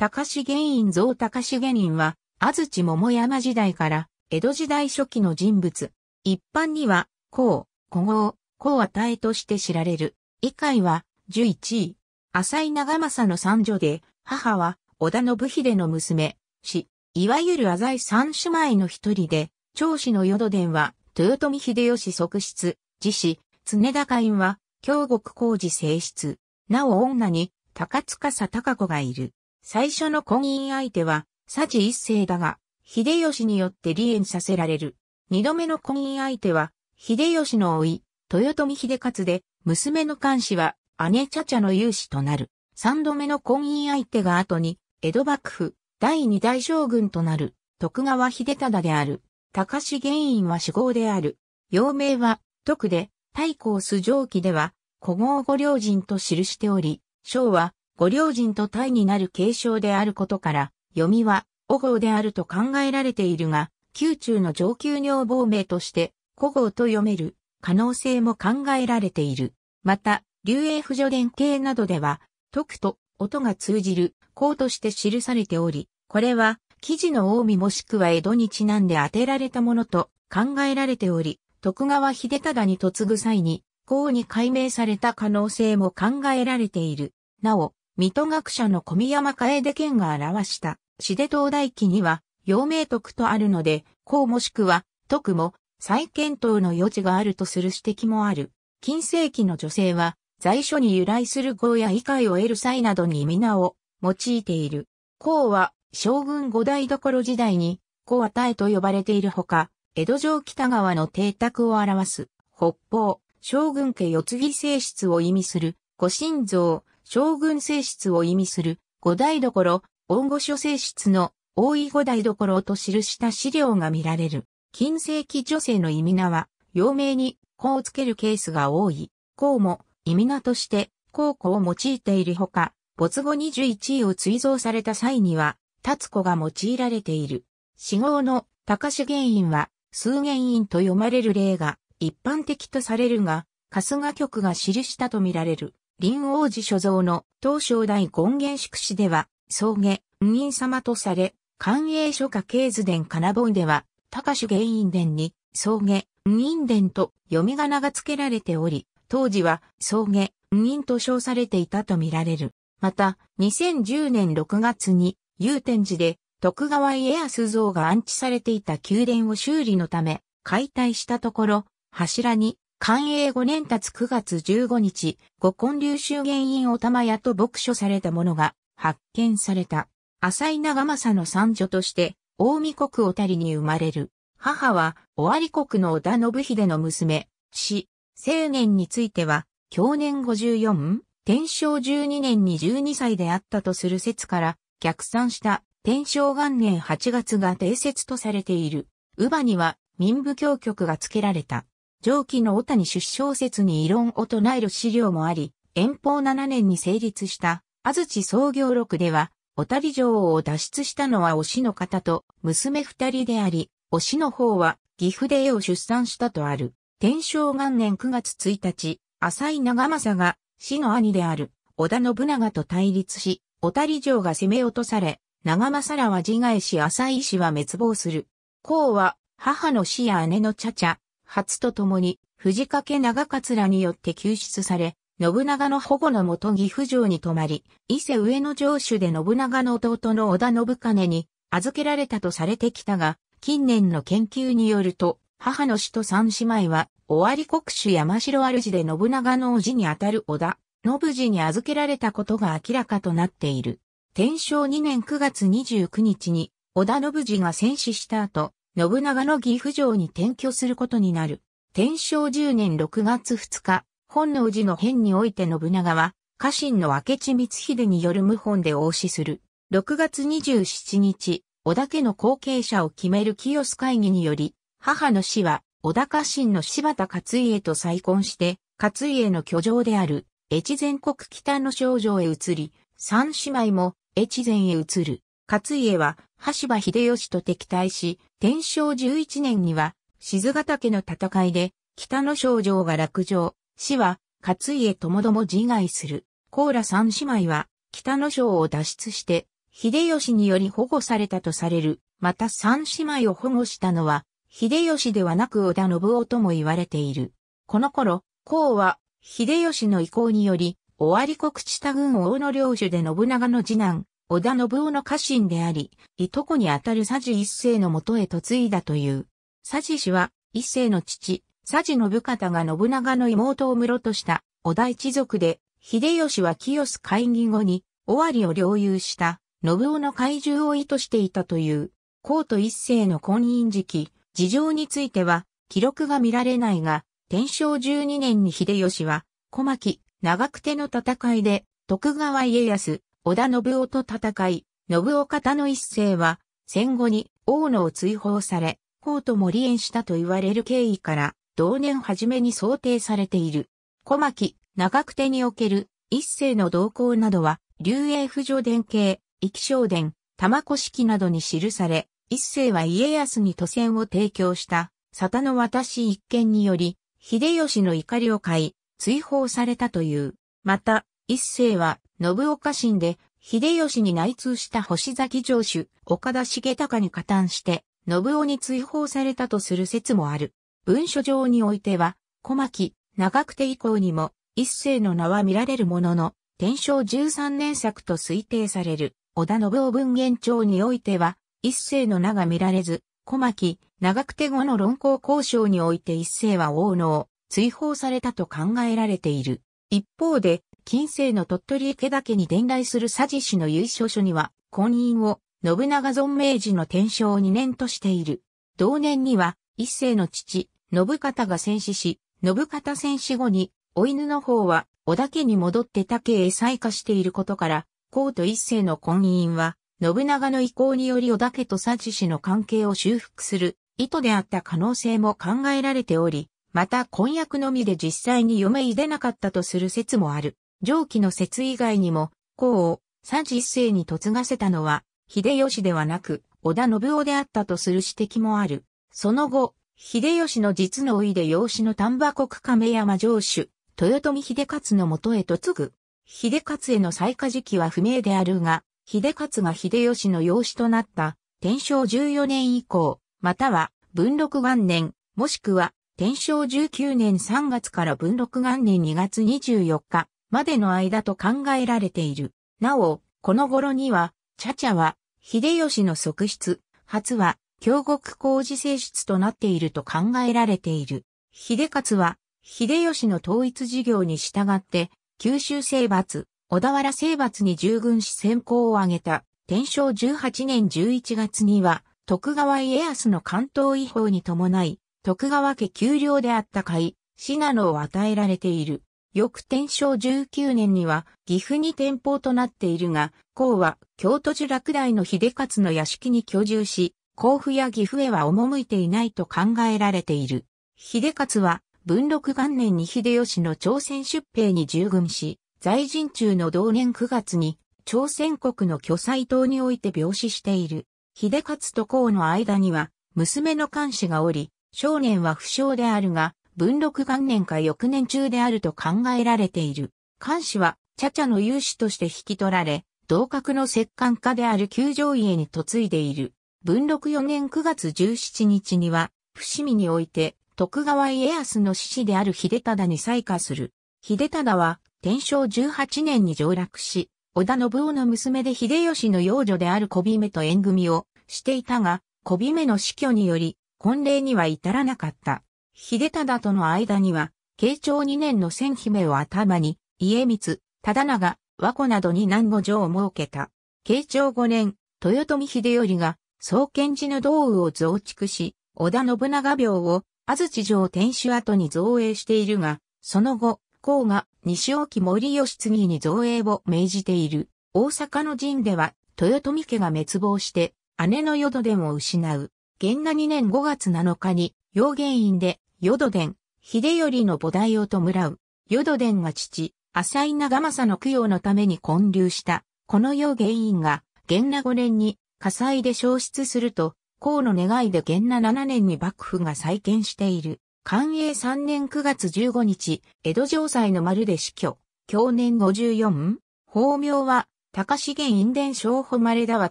高志芸院像高志芸院は、安土桃山時代から、江戸時代初期の人物。一般には、孔、古豪、孔与えとして知られる。以下は、十一位。浅井長政の三女で、母は、織田信秀の娘、氏、いわゆる浅井三姉妹の一人で、長子の淀殿は、豊臣秀吉側室、自子、常高院は、京極工事正室。なお女に、高塚佐高子がいる。最初の婚姻相手は、佐治一世だが、秀吉によって離縁させられる。二度目の婚姻相手は、秀吉の甥、豊臣秀勝で、娘の監視は、姉茶々の勇士となる。三度目の婚姻相手が後に、江戸幕府、第二大将軍となる、徳川秀忠である。高志原因は死亡である。幼名は、徳で、太閤素上記では、古豪御両人と記しており、章は、五両人と体になる継承であることから、読みは、お号であると考えられているが、宮中の上級女房名として、古号と読める可能性も考えられている。また、流英不助伝系などでは、徳と音が通じる、項として記されており、これは、記事の近江もしくは江戸にちなんで当てられたものと考えられており、徳川秀忠に嫁ぐ際に、孔に解明された可能性も考えられている。なお、水戸学者の小宮山楓健が表した、死で東大記には、陽明徳とあるので、公もしくは、徳も、再検討の余地があるとする指摘もある。近世紀の女性は、在所に由来する語や異解を得る際などに皆を用いている。公は、将軍五代どころ時代に、公はえと呼ばれているほか、江戸城北川の邸宅を表す、北方、将軍家四次性質を意味する、御神像、将軍性質を意味する五台所、恩御所性質の大井五台所と記した資料が見られる。近世紀女性の意味名は、陽明に子をつけるケースが多い。項も意味名として、項子を用いているほか、没後21位を追贈された際には、立子が用いられている。死亡の高志原因は、数原因と読まれる例が一般的とされるが、春日局が記したとみられる。林王子所蔵の東照大権現宿史では、宗下、雲院様とされ、官営書家経図伝金本では、高主原因伝に、宗下、雲院伝と読み仮名が付けられており、当時は、宗下、雲院と称されていたとみられる。また、2010年6月に、祐天寺で、徳川家康像が安置されていた宮殿を修理のため、解体したところ、柱に寛永5年経つ9月15日、五根流衆原因を玉屋と牧書されたものが発見された。浅井長政の三女として、大見国おたりに生まれる。母は、尾張国の織田信秀の娘、死、青年については、去年54、天正12年に12歳であったとする説から、逆算した天正元年8月が定説とされている。乳母には、民部教局が付けられた。上記の大谷出生説に異論を唱える資料もあり、遠方7年に成立した安土創業録では、小谷城を脱出したのは推しの方と娘二人であり、推しの方は岐阜で絵を出産したとある。天正元年9月1日、浅井長政が死の兄である織田信長と対立し、小谷城が攻め落とされ、長政らは自害し浅井氏は滅亡する。孔は母の死や姉の茶々、初とともに、藤掛長桂によって救出され、信長の保護のもと岐阜城に泊まり、伊勢上野城主で信長の弟の織田信兼に預けられたとされてきたが、近年の研究によると、母の死と三姉妹は、尾張国主山城主で信長の叔父にあたる織田、信次に預けられたことが明らかとなっている。天正2年9月29日に、織田信次が戦死した後、信長の岐阜城に転居することになる。天正10年6月2日、本能寺の変において信長は、家臣の明智光秀による謀反で応死する。6月27日、織田家の後継者を決める清須会議により、母の死は、織田家臣の柴田勝家と再婚して、勝家の居城である、越前国北の少女へ移り、三姉妹も越前へ移る。勝家は、羽柴秀吉と敵対し、天正11年には、静ヶ岳の戦いで、北の少城が落城、死は、勝家ともども自害する。甲羅三姉妹は、北の省を脱出して、秀吉により保護されたとされる。また三姉妹を保護したのは、秀吉ではなく織田信夫とも言われている。この頃、甲は、秀吉の意向により、尾張国知多郡大野領主で信長の次男、織田信夫の家臣であり、いとこにあたる佐治一世のもとへ嫁いだという。佐治氏は、一世の父、佐治信方が信長の妹を室とした織田一族で、秀吉は清洲会議後に、尾張を領有した、信夫の怪獣を意図していたという、皇都一世の婚姻時期、事情については、記録が見られないが、天正12年に秀吉は、小牧、長久手の戦いで、徳川家康、織田信夫と戦い、信夫方の一世は、戦後に大野を追放され、皇とも離縁したと言われる経緯から、同年初めに想定されている。小牧、長久手における一世の動向などは、竜英不条伝系、生正伝、玉子式などに記され、一世は家康に都船を提供した、沙汰の私一件により、秀吉の怒りを買い、追放されたという。また、一世は信岡神で、秀吉に内通した星崎城主、岡田重隆に加担して、信夫に追放されたとする説もある。文書上においては、小牧、長久手以降にも、一世の名は見られるものの、天正13年作と推定される、織田信夫文言帳においては、一世の名が見られず、小牧、長久手後の論考交渉において一世は王の追放されたと考えられている。一方で、近世の鳥取池田家に伝来する佐治氏の由緒書には、婚姻を信長存命時の天正2年としている。同年には、一世の父、信方が戦死し、信方戦死後に、お犬の方は、織田家に戻って他家へ再化していることから、皇と一世の婚姻は、信長の意向により織田家と佐治氏の関係を修復する意図であった可能性も考えられており、また婚約のみで実際に嫁入れなかったとする説もある。上記の説以外にも、皇を三次一世に嫁がせたのは、秀吉ではなく、織田信夫であったとする指摘もある。その後、秀吉の実のいで養子の丹波国亀山城主、豊臣秀勝のもとへ嫁ぐ。秀勝への再下時期は不明であるが、秀勝が秀吉の養子となった天正14年以降、または文禄元年、もしくは天正19年3月から文禄元年2月24日までの間と考えられている。なお、この頃には、茶々は、秀吉の側室、初は、京国工事性質となっていると考えられている。秀勝は、秀吉の統一事業に従って、九州征伐、小田原征伐に従軍し先行を挙げた、天正18年11月には、徳川家康の関東違法に伴い、徳川家給料であった会、信濃を与えられている。翌天正19年には岐阜に店舗となっているが、孔は京都寺落大の秀勝の屋敷に居住し、甲府や岐阜へは赴いていないと考えられている。秀勝は文禄元年に秀吉の朝鮮出兵に従軍し、在陣中の同年9月に朝鮮国の巨災島において病死している。秀勝と孔の間には娘の監視がおり、少年は不詳であるが、文禄元年か翌年中であると考えられている。漢氏は、茶々の勇士として引き取られ、同格の摂関家である九条家に嫁いでいる。文禄4年9月17日には、伏見において、徳川家康の志士である秀忠に再化する。秀忠は、天正18年に上落し、織田信夫の娘で秀吉の養女である小姫と縁組をしていたが、小姫の死去により、婚礼には至らなかった。秀忠との間には、慶長2年の千姫を頭に、家光、忠長、和子などに南五条を設けた。慶長5年、豊臣秀頼が、創建寺の道具を増築し、織田信長廟を、安土城天守跡に造営しているが、その後、甲賀、西沖森義次に造営を命じている。大阪の陣では、豊臣家が滅亡して、姉の淀殿を失う。元和2年5月7日に、養元院で淀殿、秀頼の菩提を弔う。淀殿は父、浅井長政の供養のために建立した。この世原因が、元那5年に火災で消失すると、河の願いで元那7年に幕府が再建している。寛永3年9月15日、江戸城西の丸で死去。去年54、法名は、高資源因伝商誉れだは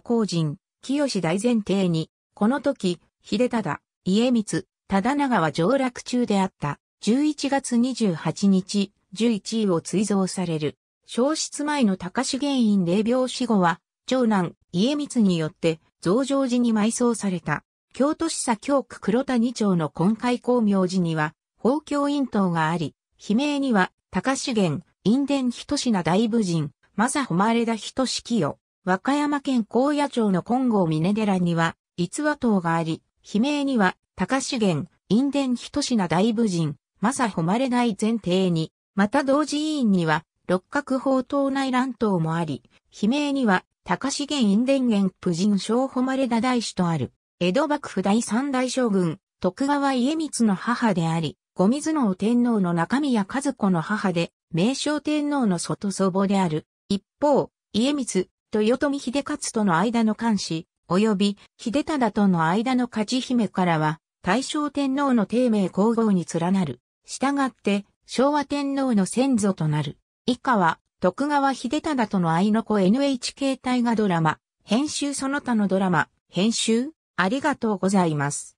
公人、清大前提に、この時、秀忠、家光、忠長は上洛中であった。11月28日、11位を追贈される。消失前の高原院霊病死後は、長男、家光によって、増上寺に埋葬された。京都市左京区黒谷町の今回光明寺には、宝教院塔があり、悲鳴には、高重院伝、人品大武人、正誉田人式よ。和歌山県高野町の金剛峰寺には、逸話塔があり、悲鳴には、高資源、因伝人品大武人、まさ誉れない前提に、また同時委員には、六角宝刀内乱闘もあり、悲鳴には、高資源因伝源武人小誉れだ大師とある、江戸幕府第三代将軍、徳川家光の母であり、五水の天皇の中宮和子の母で、名正天皇の外祖母である。一方、家光、豊臣秀勝との間の監視、及び秀忠との間の勝姫からは、大正天皇の低名皇后に連なる。従って、昭和天皇の先祖となる。以下は、徳川秀忠との愛の子 NHK 大河ドラマ、編集その他のドラマ、編集、ありがとうございます。